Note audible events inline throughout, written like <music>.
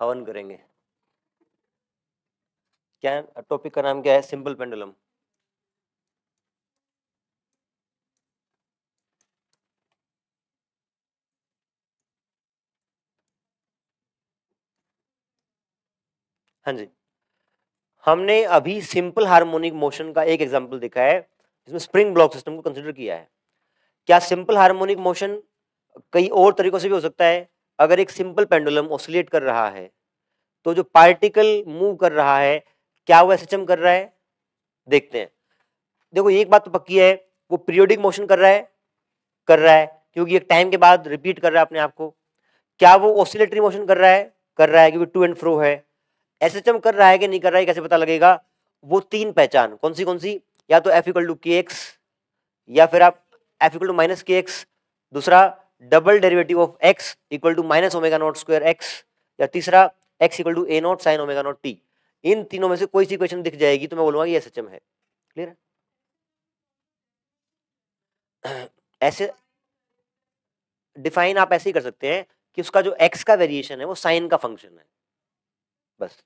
हवन करेंगे क्या टॉपिक का नाम क्या है सिंपल पेंडुलम हाँ जी हमने अभी सिंपल हार्मोनिक मोशन का एक एग्जांपल देखा है जिसमें स्प्रिंग ब्लॉक सिस्टम को कंसिडर किया है क्या सिंपल हार्मोनिक मोशन कई और तरीकों से भी हो सकता है अगर एक सिंपल पेंडुलम ऑसिलेट कर रहा है तो जो पार्टिकल मूव कर रहा है क्या वो एसएचएम कर रहा है देखते हैं देखो एक बात तो पक्की है वो पीरियोडिक मोशन कर रहा है कर रहा है क्योंकि एक टाइम के बाद रिपीट कर रहा है अपने आप को क्या वो ऑसिलेटरी मोशन कर रहा है कर रहा है क्योंकि टू एंड फ्रो है एस एच एम कर रहा है कि नहीं कर रहा है कैसे पता लगेगा वो तीन पहचान कौन सी कौन सी या तो एफिकल टू के एक्स या फिर आप एफिकल टू माइनस के एक्स दूसरा double derivative of X equal to minus omega not square X या तीसरा X equal to A not sine omega not T इन तीनों में से कोई सी क्वेश्चन दिख जाएगी तो मैं बोलूंगा ये सच है क्लियर है <clears throat> ऐसे डिफाइन आप ऐसे ही कर सकते हैं कि उसका जो एक्स का वेरिएशन है वो साइन का फंक्शन है बस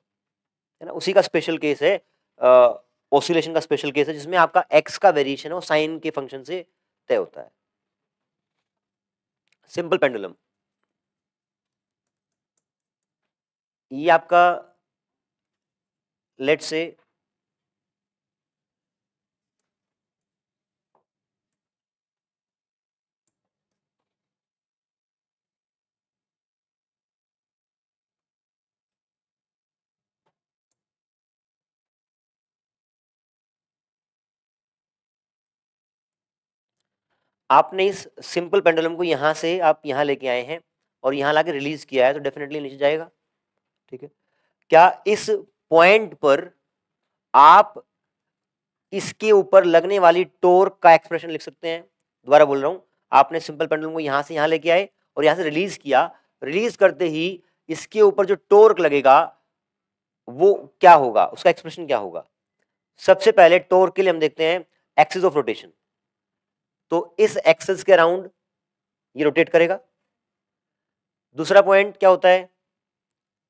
है ना उसी का स्पेशल केस है ऑसिलेशन का स्पेशल केस है जिसमें आपका एक्स का वेरिएशन है वो साइन के फंक्शन से तय होता है सिंपल पेंडुलम ये आपका लेट से आपने इस सिंपल पेंडुलम को यहाँ से आप यहाँ लेके आए हैं और यहाँ ला रिलीज किया है तो डेफिनेटली नीचे जाएगा ठीक है क्या इस पॉइंट पर आप इसके ऊपर लगने वाली टोर का एक्सप्रेशन लिख सकते हैं दोबारा बोल रहा हूँ आपने सिंपल पेंडुलम को यहाँ से यहाँ लेके आए और यहाँ से रिलीज किया रिलीज करते ही इसके ऊपर जो टोर्क लगेगा वो क्या होगा उसका एक्सप्रेशन क्या होगा सबसे पहले टोर्क के लिए हम देखते हैं एक्सिस ऑफ रोटेशन तो इस एक्सेस के अराउंड ये रोटेट करेगा दूसरा पॉइंट क्या होता है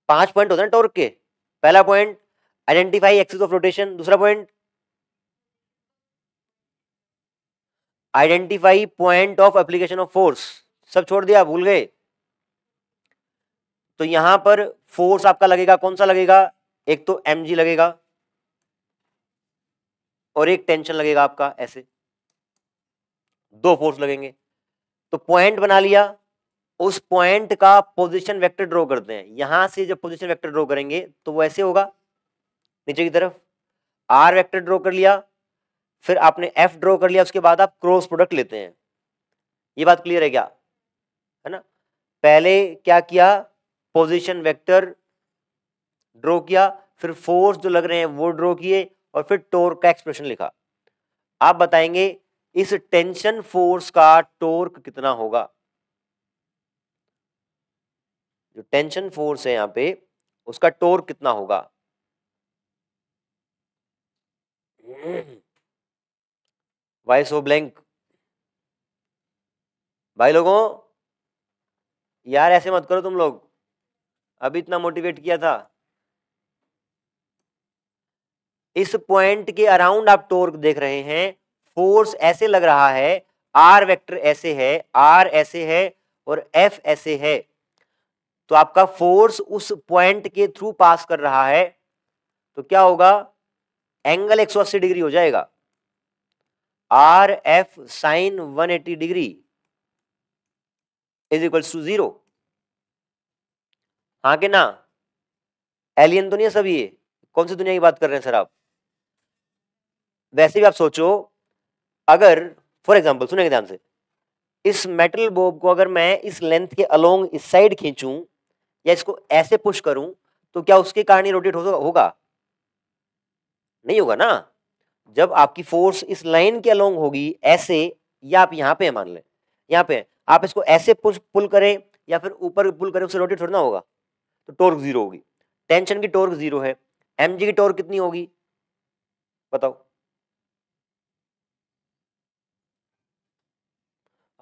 पांच पॉइंट होता है टॉर्क के पहला point identify axis of rotation दूसरा point identify point of application of force सब छोड़ दिया भूल गए तो यहां पर फोर्स आपका लगेगा कौन सा लगेगा एक तो एम लगेगा और एक टेंशन लगेगा आपका ऐसे दो फोर्स लगेंगे तो पॉइंट बना लिया उस पॉइंट का पोजिशन वैक्टर ड्रॉ करते हैं यहां से जब पोजिशन वैक्टर ड्रॉ करेंगे तो वो ऐसे होगा नीचे की तरफ आर वैक्टर ड्रॉ कर लिया फिर आपने एफ ड्रॉ कर लिया उसके बाद आप क्रॉस प्रोडक्ट लेते हैं ये बात क्लियर है क्या है ना पहले क्या किया पोजीशन वेक्टर ड्रॉ किया फिर फोर्स जो लग रहे हैं वो ड्रॉ किए और फिर टोर का एक्सप्रेशन लिखा आप बताएंगे इस टेंशन फोर्स का टोर्क कितना होगा जो टेंशन फोर्स है यहां पे उसका टोर्क कितना होगा वाई सो ब्लैंक भाई लोगों यार ऐसे मत करो तुम लोग अभी इतना मोटिवेट किया था इस पॉइंट के अराउंड आप टोर्क देख रहे हैं फोर्स ऐसे लग रहा है आर वेक्टर ऐसे है आर ऐसे है और एफ ऐसे है तो आपका फोर्स उस पॉइंट के थ्रू पास कर रहा है तो क्या होगा एंगल 180 डिग्री हो जाएगा R F sine 180 degree is equals to zero हाँ के ना एलियन तो नहीं है सभी ये कौन सी दुनिया की बात कर रहे हैं सर आप वैसे भी आप सोचो अगर फॉर एग्जाम्पल सुने ध्यान से इस मेटल बोब को अगर मैं इस लेंथ के अलोंग इस साइड खींचूं या इसको ऐसे पुश करूं तो क्या उसके कारण ये रोटेट हो होगा नहीं होगा ना जब आपकी फोर्स इस लाइन के अलोंग होगी ऐसे या आप यहां पे है मान लें यहां पे आप इसको ऐसे पुश पुल करें या फिर ऊपर पुल करें उससे रोटेट थोड़ा होगा तो टोर्क जीरो होगी टेंशन की टोर्क जीरो है एम की टोर्क कितनी होगी बताओ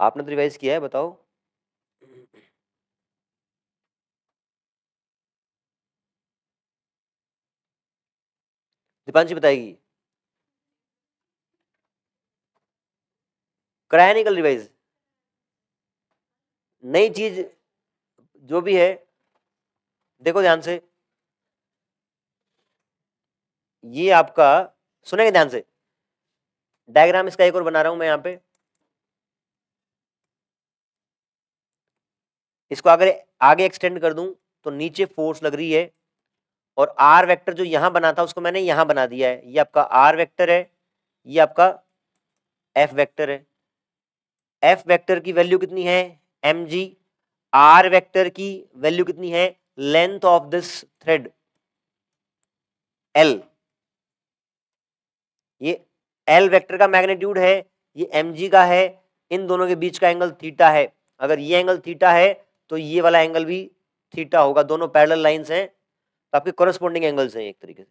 आपने तो रिवाइज किया है बताओ दीपांशी बताएगी कराया नहीं कल रिवाइज नई चीज जो भी है देखो ध्यान से ये आपका सुनेंगे ध्यान से डायग्राम इसका एक और बना रहा हूं मैं यहां पे इसको अगर आगे एक्सटेंड कर दूं तो नीचे फोर्स लग रही है और आर वेक्टर जो यहां बना था उसको मैंने यहां बना दिया है ये आपका आर वेक्टर है ये आपका एफ वेक्टर है एफ वेक्टर की वैल्यू कितनी है एम जी आर वेक्टर की वैल्यू कितनी है length of this thread L ये एल वेक्टर का मैग्नीट्यूड है ये एम जी का है इन दोनों के बीच का एंगल थीटा है अगर ये एंगल थीटा है तो ये वाला एंगल भी थीटा होगा दोनों पैरल लाइन्स हैं तो आपके कॉरेस्पॉन्डिंग एंगल्स हैं एक तरीके से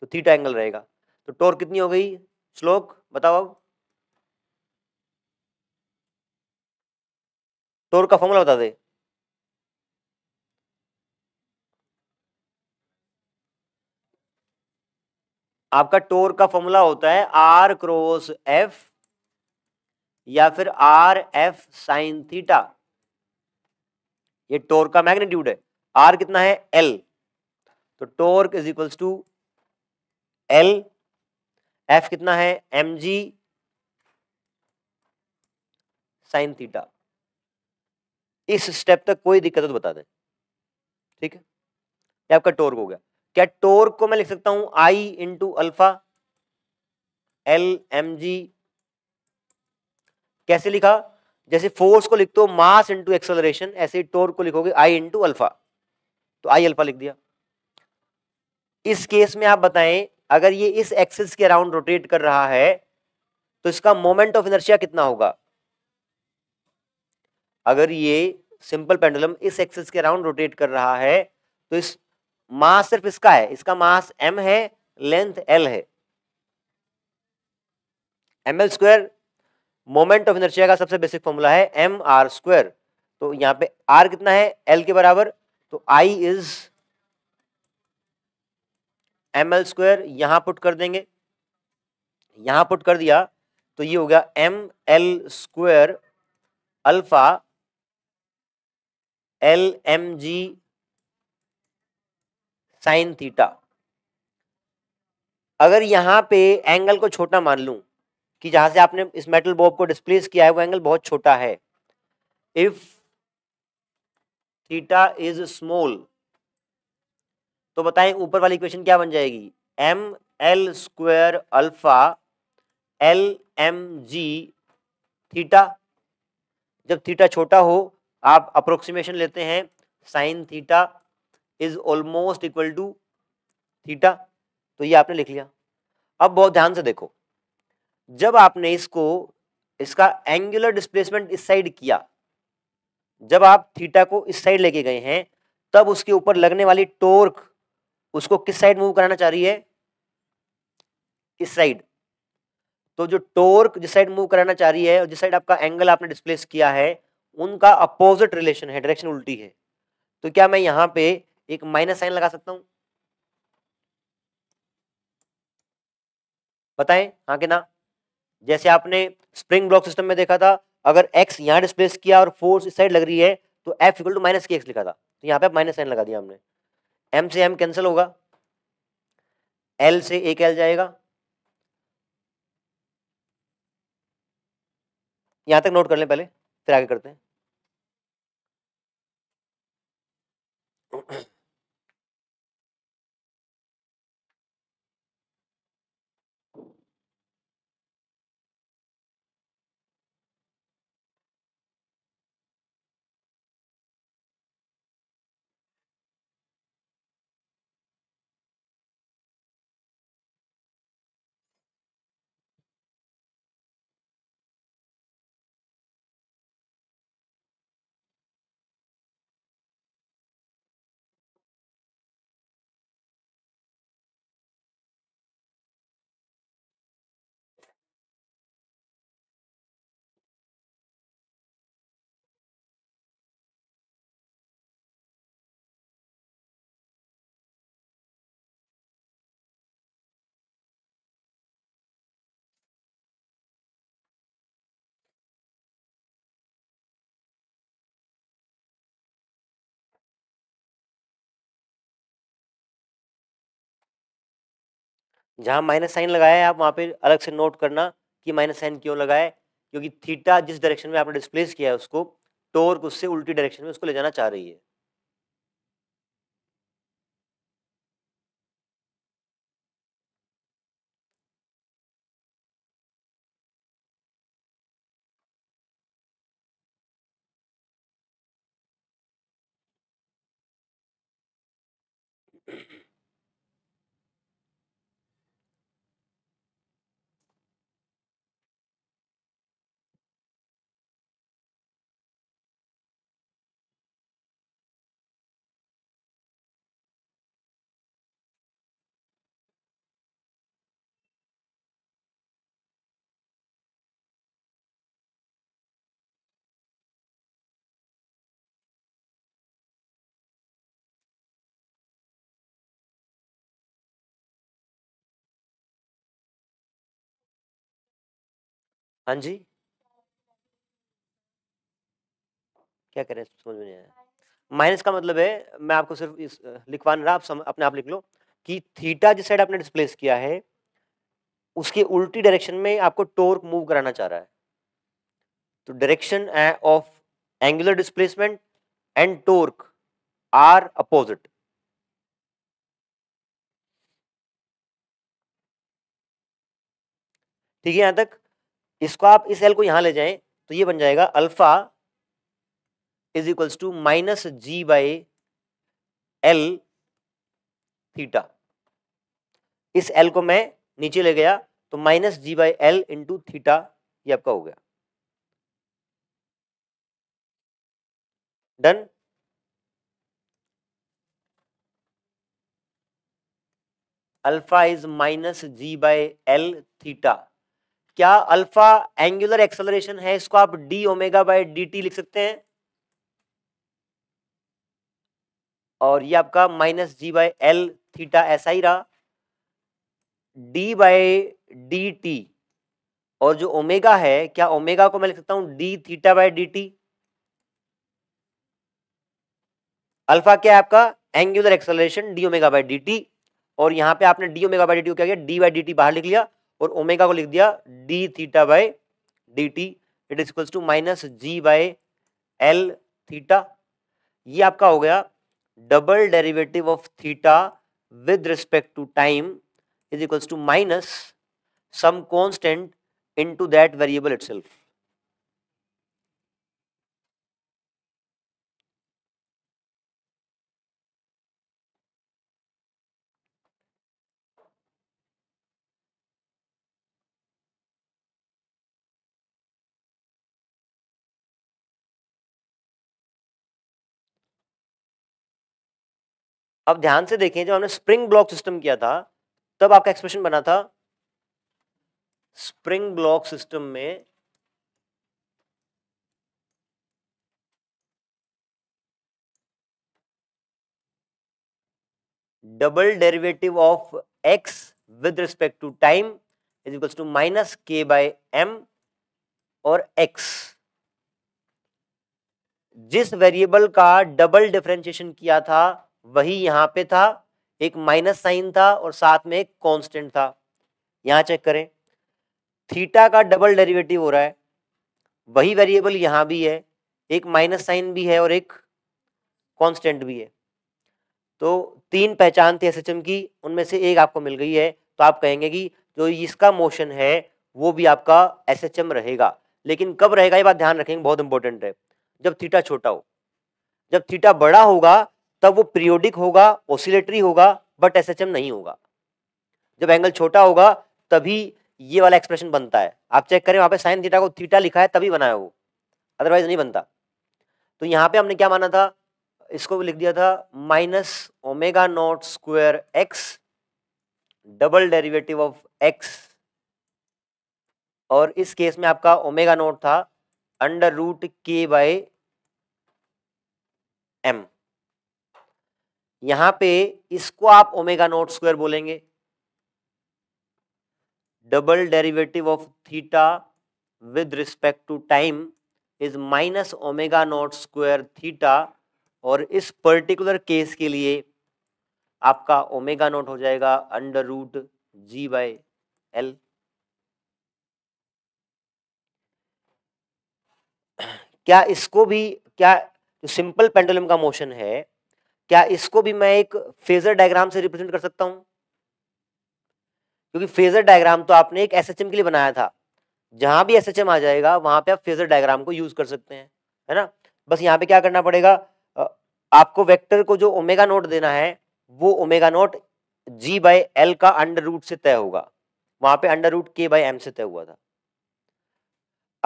तो थीटा एंगल रहेगा तो टोर कितनी हो गई स्लोक बताओ अब टोर का फॉर्मूला बता दे आपका टोर का फॉर्मूला होता है आर क्रॉस एफ या फिर आर एफ साइन थीटा ये टोर्क का मैग्नीट्यूड है आर कितना है एल तो torque is equals to L F कितना है एम जी साइन थीटा इस स्टेप तक कोई दिक्कत तो बता दें ठीक है ये आपका टोर्क हो गया क्या टोर्क को मैं लिख सकता हूं I into alpha L M G कैसे लिखा जैसे फोर्स को लिखते हो मास इंटू एक्सेलरेशन ऐसे ही टोर को लिखोगे आई इंटू अल्फा तो आई अल्फा लिख दिया इस केस में आप बताएं अगर ये इस एक्सिस के अराउंड रोटेट कर रहा है तो इसका मोमेंट ऑफ इनर्शिया कितना होगा अगर ये सिंपल पेंडुलम इस एक्सिस के अराउंड रोटेट कर रहा है तो इस मास सिर्फ इसका है इसका मास एम है लेंथ एल है M L square moment of inertia का सबसे बेसिक फॉर्मूला है एम आर स्क्वेयर तो यहाँ पे आर कितना है एल के बराबर तो I is M L square यहां पुट कर देंगे यहां पुट कर दिया तो ये हो गया M L square alpha L M G sine theta अगर यहां पे एंगल को छोटा मान लू कि जहां से आपने इस मेटल बॉब को डिस्प्लेस किया है वो एंगल बहुत छोटा है इफ थीटा इज स्मॉल तो बताएं ऊपर वाली इक्वेशन क्या बन जाएगी M L square alpha L M G theta जब थीटा छोटा हो आप अप्रोक्सीमेशन लेते हैं sine theta is almost equal to theta तो ये आपने लिख लिया अब बहुत ध्यान से देखो जब आपने इसको इसका एंगुलर डिस्प्लेसमेंट इस साइड किया जब आप थीटा को इस साइड लेके गए हैं तब उसके ऊपर लगने वाली टोर्क उसको किस साइड मूव कराना चाह रही है इस साइड तो जो टोर्क जिस साइड मूव कराना चाह रही है और जिस साइड आपका एंगल आपने डिस्प्लेस किया है उनका अपोजिट रिलेशन है डायरेक्शन उल्टी है तो क्या मैं यहां पे एक माइनस साइन लगा सकता हूं बताएं हाँ के ना जैसे आपने स्प्रिंग ब्लॉक सिस्टम में देखा था अगर एक्स यहाँ डिस्प्लेस किया और फोर्स इस साइड लग रही है तो एफ इक्वल टू माइनस के एक्स लिखा था तो यहाँ पे आप माइनस साइन लगा दिया हमने एम से एम कैंसिल होगा एल से एक एल जाएगा यहां तक नोट कर लें पहले फिर आगे करते हैं जहाँ माइनस साइन लगाया है आप वहाँ पे अलग से नोट करना कि माइनस साइन क्यों लगाए क्योंकि थीटा जिस डायरेक्शन में आपने डिस्प्लेस किया है उसको टोर्क उससे उल्टी डायरेक्शन में उसको ले जाना चाह रही है हाँ जी क्या करें समझ में नहीं आया माइनस का मतलब है मैं आपको सिर्फ इस लिखवान रहा आप सम, अपने आप लिख लो कि थीटा जिस साइड आपने डिस्प्लेस किया है उसके उल्टी डायरेक्शन में आपको टोर्क मूव कराना चाह रहा है तो direction of angular displacement and torque are opposite ठीक है यहां तक इसको आप इस एल को यहां ले जाएं तो ये बन जाएगा alpha is equals to minus G by L theta इस एल को मैं नीचे ले गया तो minus G by L into theta ये आपका हो गया done alpha is minus G by L theta क्या अल्फा एंगुलर एक्सलरेशन है इसको आप D omega by D T लिख सकते हैं और ये आपका minus G by L theta ऐसा ही रहा डी बाय डी टी और जो ओमेगा है क्या ओमेगा को मैं लिख सकता हूं D theta by D T alpha क्या है आपका angular acceleration D omega by D T और यहां पे आपने D omega by D T क्या किया डी बाय डी टी बाहर लिख लिया और ओमेगा को लिख दिया D theta by D T it is equals to minus G by L theta ये आपका हो गया double derivative of theta with respect to time is equals to minus some constant into that variable self अब ध्यान से देखें जब हमने स्प्रिंग ब्लॉक सिस्टम किया था तब आपका एक्सप्रेशन बना था स्प्रिंग ब्लॉक सिस्टम में double derivative of X with respect to time is equals to minus K by M और एक्स जिस वेरिएबल का डबल डिफ्रेंशिएशन किया था वही यहाँ पे था एक माइनस साइन था और साथ में एक कांस्टेंट था यहाँ चेक करें थीटा का डबल डेरिवेटिव हो रहा है वही वेरिएबल यहाँ भी है एक माइनस साइन भी है और एक कांस्टेंट भी है तो तीन पहचान थी एस की उनमें से एक आपको मिल गई है तो आप कहेंगे कि जो इसका मोशन है वो भी आपका एस रहेगा लेकिन कब रहेगा ये बात ध्यान रखेंगे बहुत इंपॉर्टेंट है जब थीटा छोटा हो जब थीटा बड़ा होगा तब वो पीरियोडिक होगा ओसिलेटरी होगा बट एस एच एम नहीं होगा जब एंगल छोटा होगा तभी ये वाला एक्सप्रेशन बनता है आप चेक करें वहां पे साइन थीटा को थीटा लिखा है तभी बनाया वो अदरवाइज नहीं बनता तो यहाँ पे हमने क्या माना था इसको लिख दिया था minus omega not square X double derivative of X और इस केस में आपका ओमेगा नॉट था अंडर रूट के बाय एम यहां पे इसको आप ओमेगा नॉट स्क्वायर बोलेंगे double derivative of theta with respect to time is minus omega not square theta और इस पर्टिकुलर केस के लिए आपका ओमेगा नॉट हो जाएगा under root G by L क्या इसको भी क्या जो सिंपल पेंडुलम का मोशन है क्या इसको भी मैं एक फेजर डायग्राम से रिप्रेजेंट कर सकता हूं क्योंकि फेजर डायग्राम तो आपने एक एसएचएम के लिए बनाया था जहां भी एसएचएम आ जाएगा वहां पे आप फेजर डायग्राम को यूज कर सकते हैं है ना बस यहाँ पे क्या करना पड़ेगा आपको वेक्टर को जो ओमेगा नोट देना है वो omega naught g by l का अंडर रूट से तय होगा वहां पे अंडर रूट के बाई एम से तय हुआ था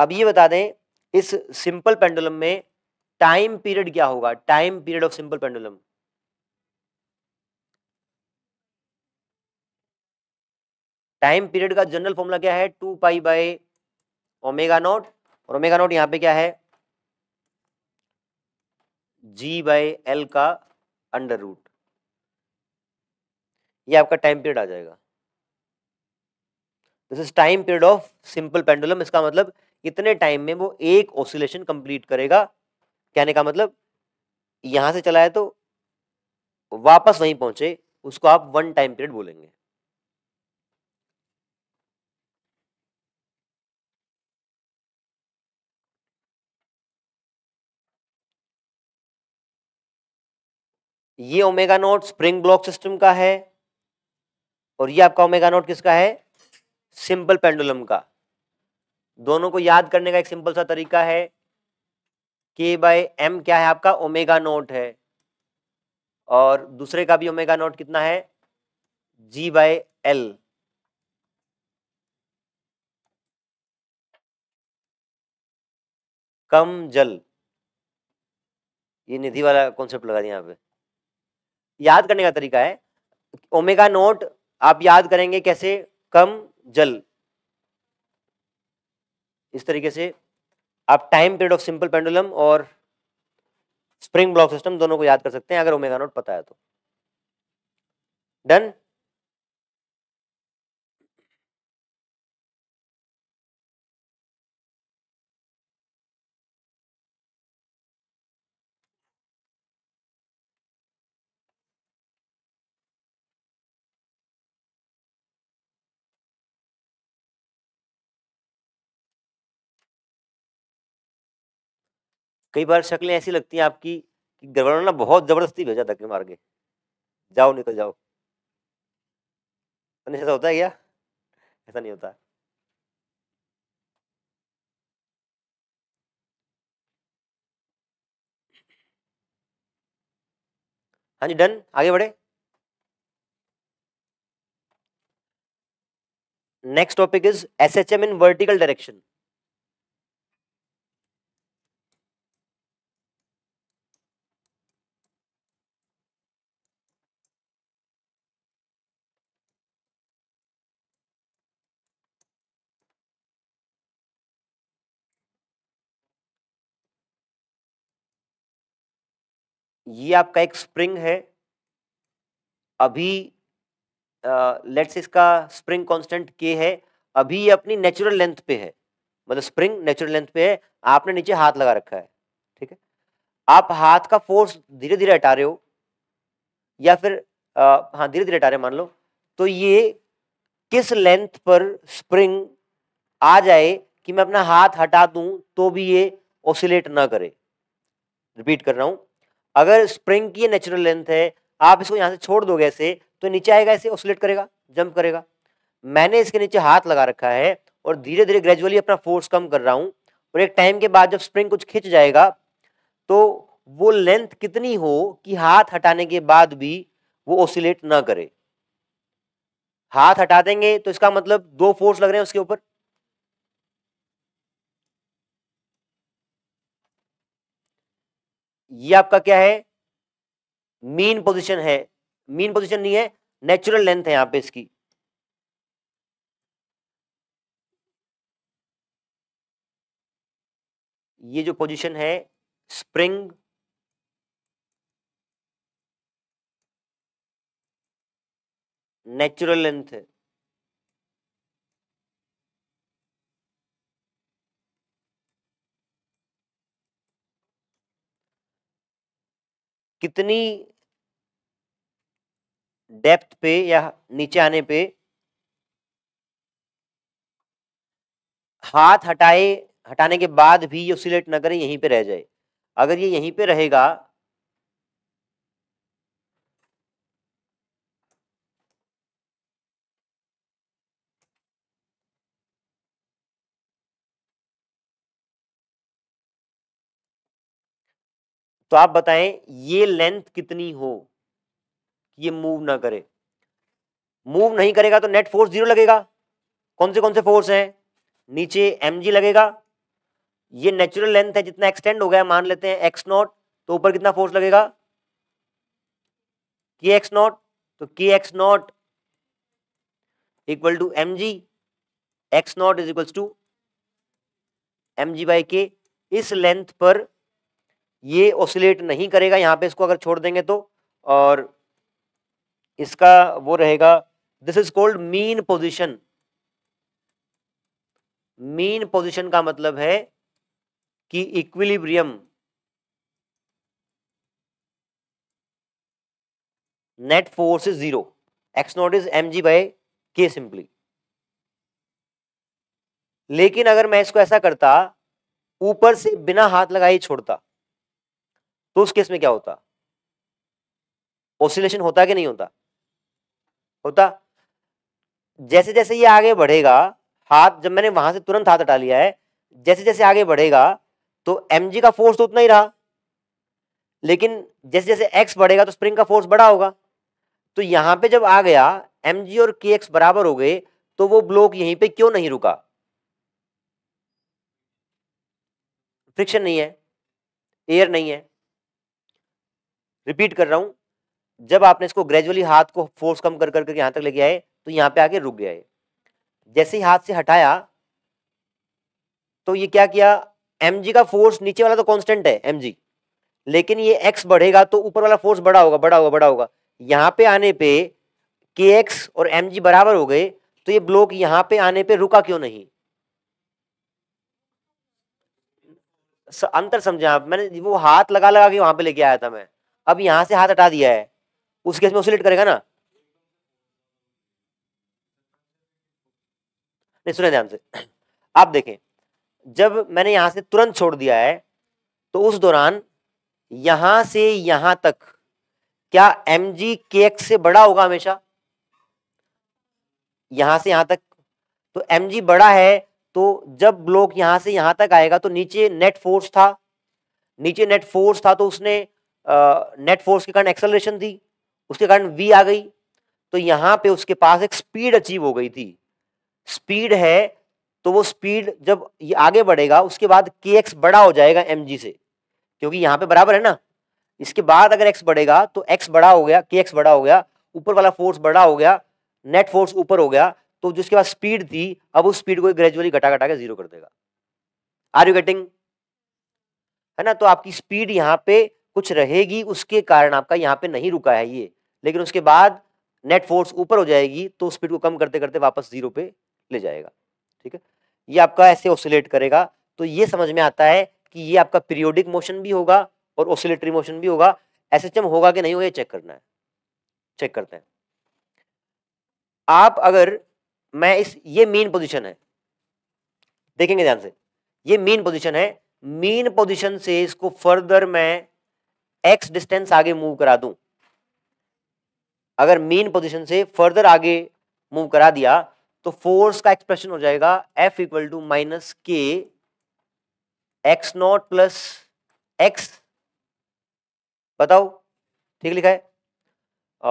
अब ये बता दें इस सिंपल पेंडुलम में टाइम पीरियड क्या होगा time period of simple pendulum time period का जनरल फॉर्मूला क्या है two pi by omega naught और ओमेगा नॉट यहाँ पे क्या है जी बाय एल का अंडर रूट ये आपका टाइम पीरियड आ जाएगा this is time period of simple pendulum इसका मतलब इतने टाइम में वो एक ऑसिलेशन कंप्लीट करेगा कहने का मतलब यहां से चला है तो वापस वहीं पहुंचे उसको आप वन टाइम पीरियड बोलेंगे ये omega naught spring block system का है और ये आपका ओमेगा नोट किसका है सिंपल पेंडुलम का दोनों को याद करने का एक सिंपल सा तरीका है के बाय एम क्या है आपका ओमेगा नोट है और दूसरे का भी ओमेगा नोट कितना है जी बाय एल कम जल ये निधि वाला कॉन्सेप्ट लगा दिया यहां पे याद करने का तरीका है ओमेगा नोट आप याद करेंगे कैसे कम जल इस तरीके से आप time period of simple pendulum और स्प्रिंग ब्लॉक सिस्टम दोनों को याद कर सकते हैं अगर ओमेगा नोट पता है तो डन कई बार शक्लें ऐसी लगती हैं आपकी कि गवर्नर ने बहुत ज़बरदस्ती भेजा धक्के मार के जाओ निकल जाओ ऐसा होता है क्या ऐसा नहीं होता हाँ जी डन आगे बढ़े next topic is S H M in vertical direction ये आपका एक स्प्रिंग है अभी लेट्स इसका स्प्रिंग कांस्टेंट के है अभी ये अपनी नेचुरल लेंथ पे है मतलब स्प्रिंग नेचुरल लेंथ पे है आपने नीचे हाथ लगा रखा है ठीक है आप हाथ का फोर्स धीरे धीरे हटा रहे हो या फिर आ, हाँ धीरे धीरे हटा रहे मान लो तो ये किस लेंथ पर स्प्रिंग आ जाए कि मैं अपना हाथ हटा दूं तो भी ये ओसिलेट ना करे रिपीट कर रहा हूं अगर स्प्रिंग की नेचुरल लेंथ है आप इसको यहाँ से छोड़ दोगे ऐसे तो नीचे आएगा ऐसे ऑसोलेट करेगा जंप करेगा मैंने इसके नीचे हाथ लगा रखा है और धीरे धीरे ग्रेजुअली अपना फोर्स कम कर रहा हूँ और एक टाइम के बाद जब स्प्रिंग कुछ खिंच जाएगा तो वो लेंथ कितनी हो कि हाथ हटाने के बाद भी वो ओसिलेट ना करे हाथ हटा देंगे तो इसका मतलब दो फोर्स लग रहे हैं उसके ऊपर ये आपका क्या है मीन पोजीशन है मीन पोजीशन नहीं है नेचुरल लेंथ है यहां पे इसकी ये जो पोजीशन है स्प्रिंग नेचुरल लेंथ है कितनी डेप्थ पे या नीचे आने पे हाथ हटाए हटाने के बाद भी ये ऑसिलेट ना करे यहीं पे रह जाए अगर ये यहीं पे रहेगा तो आप बताएं ये लेंथ कितनी हो ये मूव ना करे मूव नहीं करेगा तो नेट फोर्स जीरो लगेगा कौन से कौन से फोर्स हैं नीचे एम जी लगेगा ये नेचुरल लेंथ है जितना एक्सटेंड हो गया मान लेते हैं एक्स नॉट तो ऊपर कितना फोर्स लगेगा के एक्स नॉट तो k x naught equal to m g x naught is equal to m g by k इस लेंथ पर ये ओसिलेट नहीं करेगा यहाँ पे इसको अगर छोड़ देंगे तो और इसका वो रहेगा this is called mean position mean position का मतलब है कि equilibrium net force is zero x naught is m g by k simply लेकिन अगर मैं इसको ऐसा करता ऊपर से बिना हाथ लगाए छोड़ता तो उस केस में क्या होता ओसिलेशन होता कि नहीं होता होता जैसे जैसे ये आगे बढ़ेगा हाथ जब मैंने वहां से तुरंत हाथ हटा लिया है जैसे जैसे आगे बढ़ेगा तो एम का फोर्स तो उतना ही रहा लेकिन जैसे जैसे एक्स बढ़ेगा तो स्प्रिंग का फोर्स बड़ा होगा तो यहां पे जब आ गया एम और के बराबर हो गए तो वो ब्लॉक यहीं पे क्यों नहीं रुका फ्रिक्शन नहीं है एयर नहीं है रिपीट कर रहा हूं जब आपने इसको ग्रेजुअली हाथ को फोर्स कम कर करके यहां तक लेके आए तो यहां पे आके रुक गया है जैसे ही हाथ से हटाया तो ये क्या किया एम का फोर्स नीचे वाला तो कॉन्स्टेंट है एम लेकिन ये एक्स बढ़ेगा तो ऊपर वाला फोर्स बड़ा होगा बड़ा होगा बड़ा होगा यहाँ पे आने पर के एक्स और एम बराबर हो गए तो ये ब्लॉक यहां पे आने पे रुका क्यों नहीं अंतर समझे आप मैंने वो हाथ लगा लगा के वहां पे लेके आया था मैं अब यहां से हाथ हटा दिया है उस केस में ऑसिलेट करेगा ना नहीं सुने ध्यान से आप देखें जब मैंने यहां से तुरंत छोड़ दिया है तो उस दौरान यहां से यहां तक क्या एम जी के एक्स से बड़ा होगा हमेशा यहां से यहां तक तो एम जी बड़ा है तो जब ब्लॉक यहां से यहां तक आएगा तो नीचे नेट फोर्स था नीचे नेट फोर्स था तो उसने नेट फोर्स के कारण एक्सेलरेशन थी उसके कारण वी आ गई तो यहाँ पे उसके पास एक स्पीड अचीव हो गई थी स्पीड है तो वो स्पीड जब ये आगे बढ़ेगा उसके बाद के एक्स बड़ा हो जाएगा एम जी से क्योंकि यहाँ पे बराबर है ना इसके बाद अगर एक्स बढ़ेगा तो एक्स बड़ा हो गया के एक्स बड़ा हो गया ऊपर वाला फोर्स बड़ा हो गया नेट फोर्स ऊपर हो गया तो जिसके पास स्पीड थी अब उस स्पीड को ग्रेजुअली घटा घटा के जीरो कर देगा आर यू गेटिंग है ना तो आपकी स्पीड यहाँ पे कुछ रहेगी उसके कारण आपका यहाँ पे नहीं रुका है ये लेकिन उसके बाद नेट फोर्स ऊपर हो जाएगी तो स्पीड को कम करते करते वापस जीरो पे ले जाएगा ठीक है ये आपका ऐसे ओसिलेट करेगा तो ये समझ में आता है कि ये आपका पीरियोडिक मोशन भी होगा और ओसिलेटरी मोशन भी होगा एस एच एम होगा कि नहीं होगा ये चेक करना है चेक करते हैं आप अगर मैं इस ये मेन पोजिशन है देखेंगे ध्यान से ये मेन पोजिशन है मेन पोजिशन से इसको फर्दर मैं एक्स डिस्टेंस आगे मूव करा दूं अगर मेन पोजीशन से फर्दर आगे मूव करा दिया तो फोर्स का एक्सप्रेशन हो जाएगा एफ इक्वल टू माइनस के एक्स नॉट प्लस एक्स बताओ ठीक लिखा है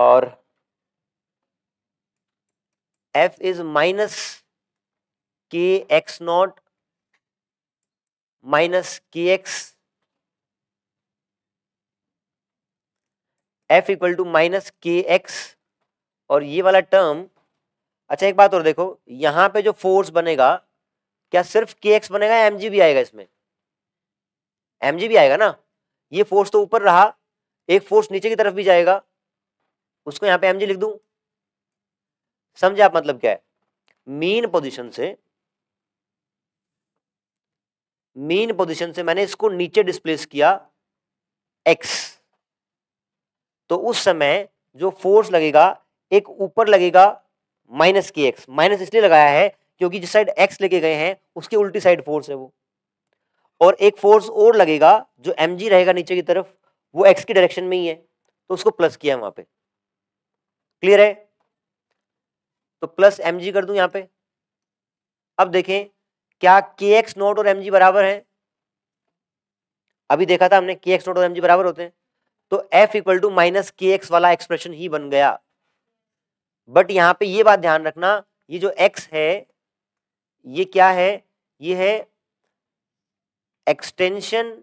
और एफ इज माइनस के एक्स नॉट माइनस के x F equal to minus के एक्स और ये वाला टर्म अच्छा एक बात और देखो यहाँ पे जो फोर्स बनेगा क्या सिर्फ के एक्स बनेगा एम जी भी आएगा इसमें एम जी भी आएगा ना ये फोर्स तो ऊपर रहा एक फोर्स नीचे की तरफ भी जाएगा उसको यहाँ पे एम जी लिख दूँ समझे आप मतलब क्या है मीन पोजिशन से मीन पोजिशन से मैंने इसको नीचे डिस्प्लेस किया एक्स तो उस समय जो फोर्स लगेगा एक ऊपर लगेगा माइनस के एक्स माइनस इसलिए लगाया है क्योंकि जिस साइड एक्स लेके गए हैं उसकी उल्टी साइड फोर्स है वो और एक फोर्स और लगेगा जो एम जी रहेगा नीचे की तरफ वो एक्स की डायरेक्शन में ही है तो उसको प्लस किया वहां पे क्लियर है तो प्लस एम जी कर दूं यहां पे अब देखें क्या के एक्स नॉट और एम जी बराबर है अभी देखा था हमने के एक्स नॉट और एम जी बराबर होते हैं तो एफ इक्वल टू माइनस के एक्स वाला एक्सप्रेशन ही बन गया बट यहां पे ये बात ध्यान रखना ये जो एक्स है ये क्या है ये है extension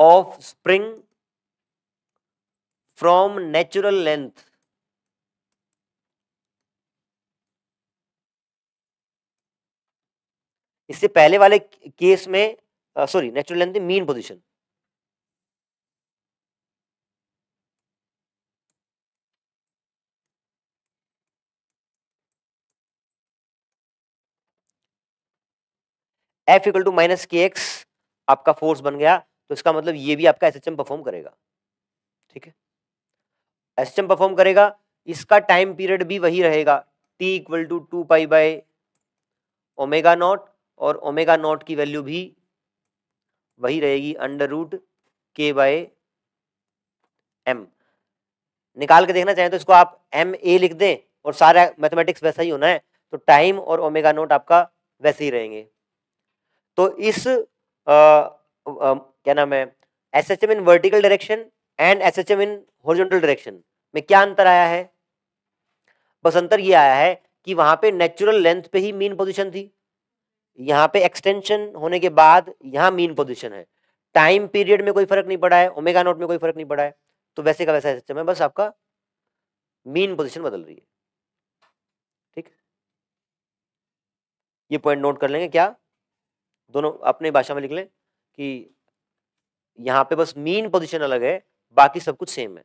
of spring from natural length इससे पहले वाले केस में sorry natural length mean position F equal to minus के एक्स आपका फोर्स बन गया तो इसका मतलब ये भी आपका एसएचएम परफॉर्म करेगा ठीक है एसएचएम परफॉर्म करेगा इसका टाइम पीरियड भी वही रहेगा T equal to two pi by omega naught और ओमेगा नॉट की वैल्यू भी वही रहेगी अंडर रूट के बाय एम निकाल के देखना चाहें तो इसको आप एम ए लिख दें और सारा मैथमेटिक्स वैसा ही होना है तो टाइम और ओमेगा नोट आपका वैसे ही रहेंगे तो इस आ, आ, क्या नाम है S H M in vertical direction and S H M in horizontal direction में क्या अंतर आया है बस अंतर ये आया है कि वहां पे नेचुरल लेंथ पे ही मीन पोजीशन थी यहाँ पे एक्सटेंशन होने के बाद यहाँ मीन पोजिशन है टाइम पीरियड में कोई फर्क नहीं पड़ा है ओमेगा नोट में कोई फर्क नहीं पड़ा है तो वैसे का वैसा सिस्टम है बस आपका मीन पोजिशन बदल रही है ठीक ये पॉइंट नोट कर लेंगे क्या दोनों अपने भाषा में लिख लें कि यहाँ पे बस मीन पोजिशन अलग है बाकी सब कुछ सेम है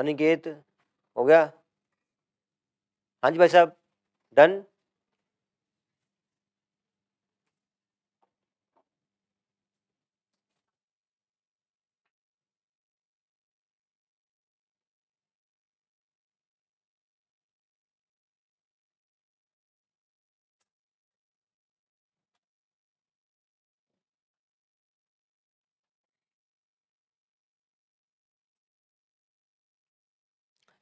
अनिकेत हो गया हाँ जी भाई साहब डन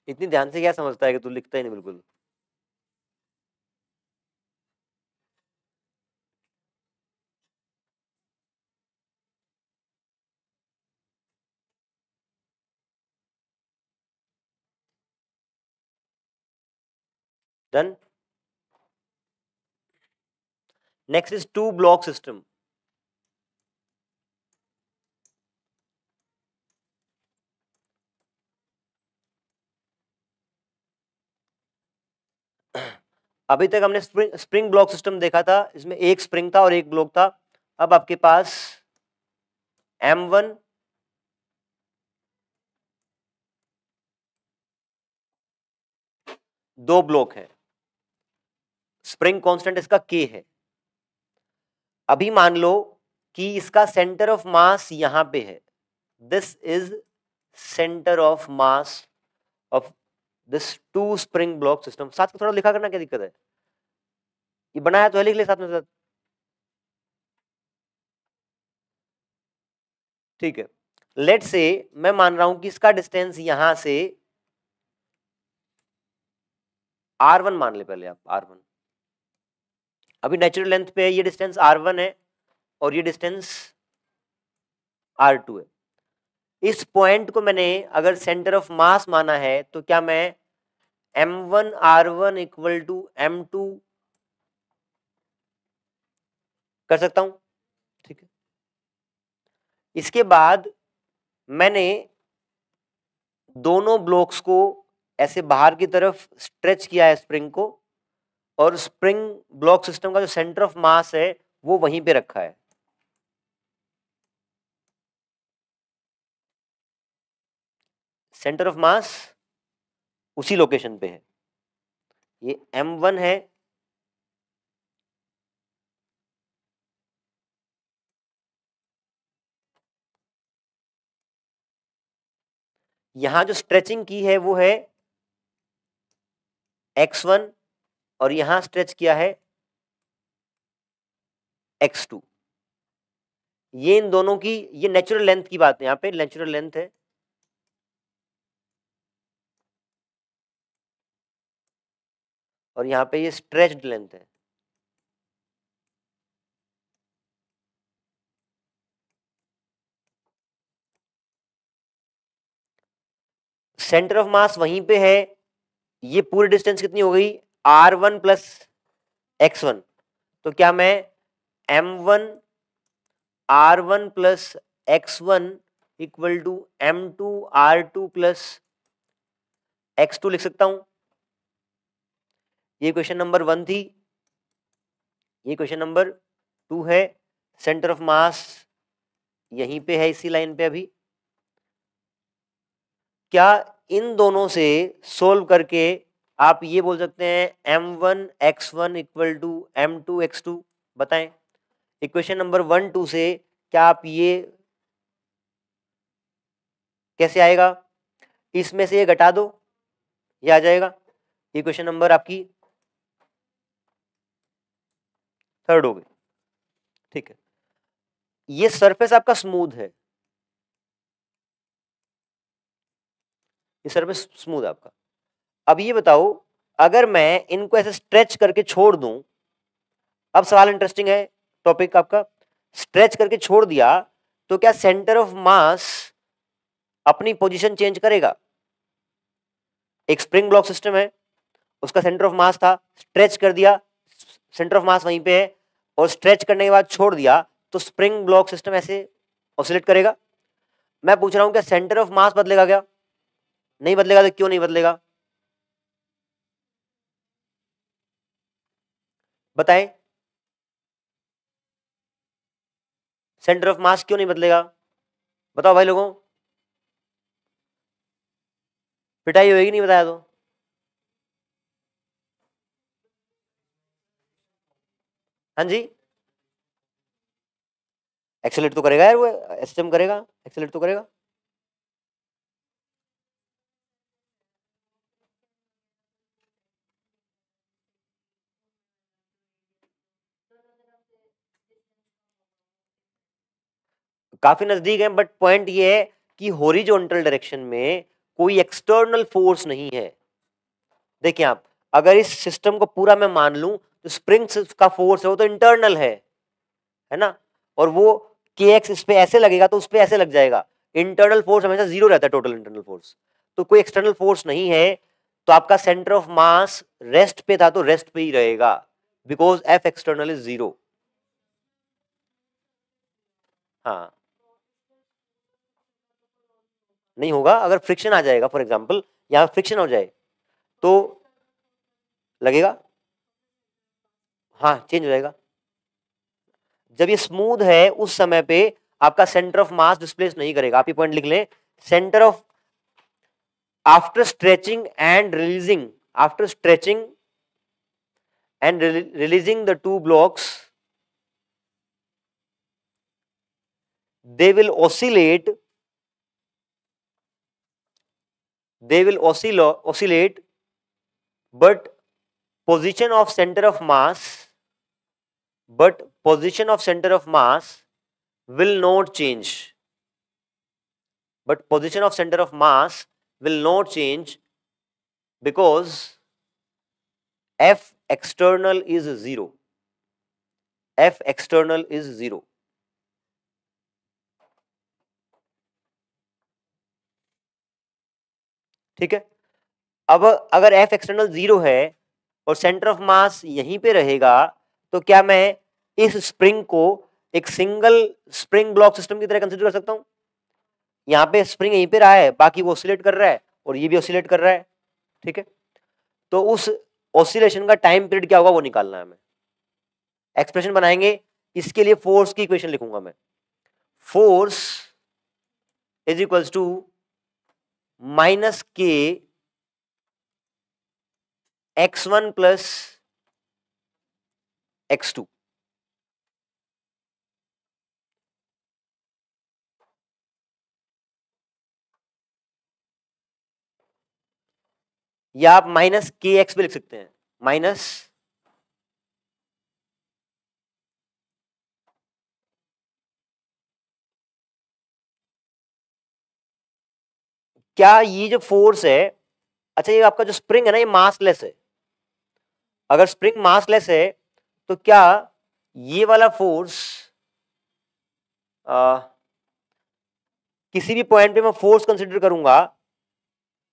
इतनी ध्यान से क्या समझता है कि तू लिखता ही नहीं बिल्कुल done next is two block system अभी तक हमने स्प्रिंग स्प्रिंग ब्लॉक सिस्टम देखा था इसमें एक स्प्रिंग था और एक ब्लॉक था अब आपके पास एम वन दो ब्लॉक है स्प्रिंग कांस्टेंट इसका के है अभी मान लो कि इसका सेंटर ऑफ मास यहां पे है this is centre of mass of this two spring block system साथ में थोड़ा लिखा करना क्या दिक्कत है ये बनाया तो है लिख ले साथ में साथ ठीक है लेट से मैं मान रहा हूं कि इसका डिस्टेंस यहां से आर वन मान ले पहले आप आर वन अभी नेचुरल लेंथ पे है ये डिस्टेंस आर वन है और ये डिस्टेंस आर टू है इस पॉइंट को मैंने अगर सेंटर ऑफ मास माना है तो क्या मैं m one r one equal to m two कर सकता हूं ठीक है इसके बाद मैंने दोनों ब्लॉक्स को ऐसे बाहर की तरफ स्ट्रेच किया है स्प्रिंग को और स्प्रिंग ब्लॉक सिस्टम का जो सेंटर ऑफ मास है वो वहीं पे रखा है सेंटर ऑफ मास उसी लोकेशन पे है ये M1 है यहां जो स्ट्रेचिंग की है वो है x1 और यहां स्ट्रेच किया है x2 ये इन दोनों की ये नेचुरल लेंथ की बात है यहां पे नेचुरल लेंथ है और यहाँ पे ये स्ट्रेच्ड लेंथ है सेंटर ऑफ मास वहीं पे है ये पूरी डिस्टेंस कितनी हो गई r one plus x one तो क्या मैं m one r one plus x one equal to m two r two plus x two लिख सकता हूं ये क्वेश्चन नंबर वन थी ये क्वेश्चन नंबर टू है सेंटर ऑफ मास यहीं पे है इसी लाइन पे अभी क्या इन दोनों से सोल्व करके आप ये बोल सकते हैं m one x one equal to m two x two बताएं इक्वेशन नंबर वन टू से क्या आप ये कैसे आएगा इसमें से ये घटा दो ये आ जाएगा ये क्वेश्चन नंबर आपकी थर्ड हो गई ठीक है ये सरफेस आपका स्मूथ है ये सरफेस स्मूथ आपका अब ये बताओ अगर मैं इनको ऐसे स्ट्रेच करके छोड़ दूं अब सवाल इंटरेस्टिंग है टॉपिक आपका स्ट्रेच करके छोड़ दिया तो क्या सेंटर ऑफ मास अपनी पोजीशन चेंज करेगा एक स्प्रिंग ब्लॉक सिस्टम है उसका सेंटर ऑफ मास था स्ट्रेच कर दिया सेंटर ऑफ मास वहीं पे है और स्ट्रेच करने के बाद छोड़ दिया तो स्प्रिंग ब्लॉक सिस्टम ऐसे ऑसिलेट करेगा मैं पूछ रहा हूं क्या सेंटर ऑफ मास बदलेगा क्या नहीं बदलेगा तो क्यों नहीं बदलेगा बताएं सेंटर ऑफ मास क्यों नहीं बदलेगा बताओ भाई लोगों पिटाई होगी नहीं बताया तो हाँ जी एक्सेलेट तो करेगा यार वो एसएम करेगा एक्सेलेट तो करेगा काफी नजदीक है बट पॉइंट ये है कि होरिजोनटल डायरेक्शन में कोई एक्सटर्नल फोर्स नहीं है देखिए आप अगर इस सिस्टम को पूरा मैं मान लूं जो स्प्रिंग्स का फोर्स है वो तो इंटरनल है है ना और वो के एक्स इस पर ऐसे लगेगा तो उस पर ऐसे लग जाएगा इंटरनल फोर्स हमेशा जीरो रहता है टोटल इंटरनल फोर्स तो कोई एक्सटर्नल फोर्स नहीं है तो आपका सेंटर ऑफ मास रेस्ट पे था तो रेस्ट पे ही रहेगा because F external is zero हाँ नहीं होगा अगर फ्रिक्शन आ जाएगा फॉर एग्जाम्पल यहाँ फ्रिक्शन हो जाए तो लगेगा हाँ चेंज हो जाएगा जब ये स्मूथ है उस समय पे आपका सेंटर ऑफ मास डिस्प्लेस नहीं करेगा आप ये पॉइंट लिख लें centre of after stretching and releasing after stretching and releasing the two blocks will will they will will oscillate but position of centre of mass but position of center of mass will not change but position of center of mass will not change because f external is 0 f external is 0 ठीक है अब अगर f external zero है और centre of mass यहीं पे रहेगा तो क्या मैं इस स्प्रिंग को एक सिंगल स्प्रिंग ब्लॉक सिस्टम की तरह कंसिडर कर सकता हूं यहां पे स्प्रिंग यहीं पे रहा है बाकी वो ऑसिलेट कर रहा है और ये भी ऑसिलेट कर रहा है ठीक है तो उस ऑसिलेशन का टाइम पीरियड क्या होगा वो निकालना है हमें एक्सप्रेशन बनाएंगे इसके लिए फोर्स की इक्वेशन लिखूंगा मैं force is equals to minus के एक्स वन प्लस x2 या आप माइनस के एक्स भी लिख सकते हैं माइनस क्या ये जो फोर्स है अच्छा ये आपका जो स्प्रिंग है ना ये मासलेस है अगर स्प्रिंग मासलेस है तो क्या ये वाला फोर्स आ, uh, किसी भी पॉइंट पे मैं फोर्स कंसिडर करूंगा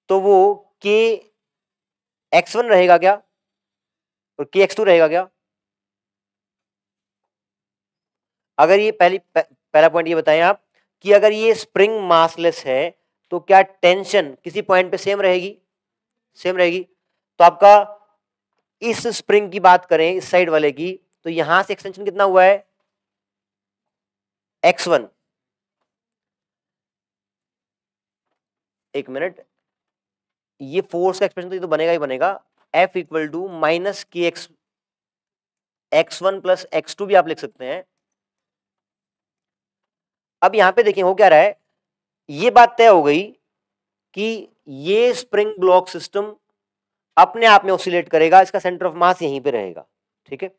तो वो के एक्स वन रहेगा क्या और के एक्स टू रहेगा क्या अगर ये पहली पह, पहला पॉइंट ये बताएं आप कि अगर ये स्प्रिंग मासलेस है तो क्या टेंशन किसी पॉइंट पे सेम रहेगी सेम रहेगी तो आपका इस स्प्रिंग की बात करें इस साइड वाले की तो यहां से एक्सटेंशन कितना हुआ है एक्स वन एक मिनट ये फोर्स का एक्सप्रेशन तो ये तो बनेगा ही बनेगा एफ इक्वल टू माइनस के x x one plus x two भी आप लिख सकते हैं अब यहां पे देखिए हो क्या रहा है ये बात तय हो गई कि ये स्प्रिंग ब्लॉक सिस्टम अपने आप में ऑसिलेट करेगा इसका सेंटर ऑफ मास यहीं पे रहेगा ठीक है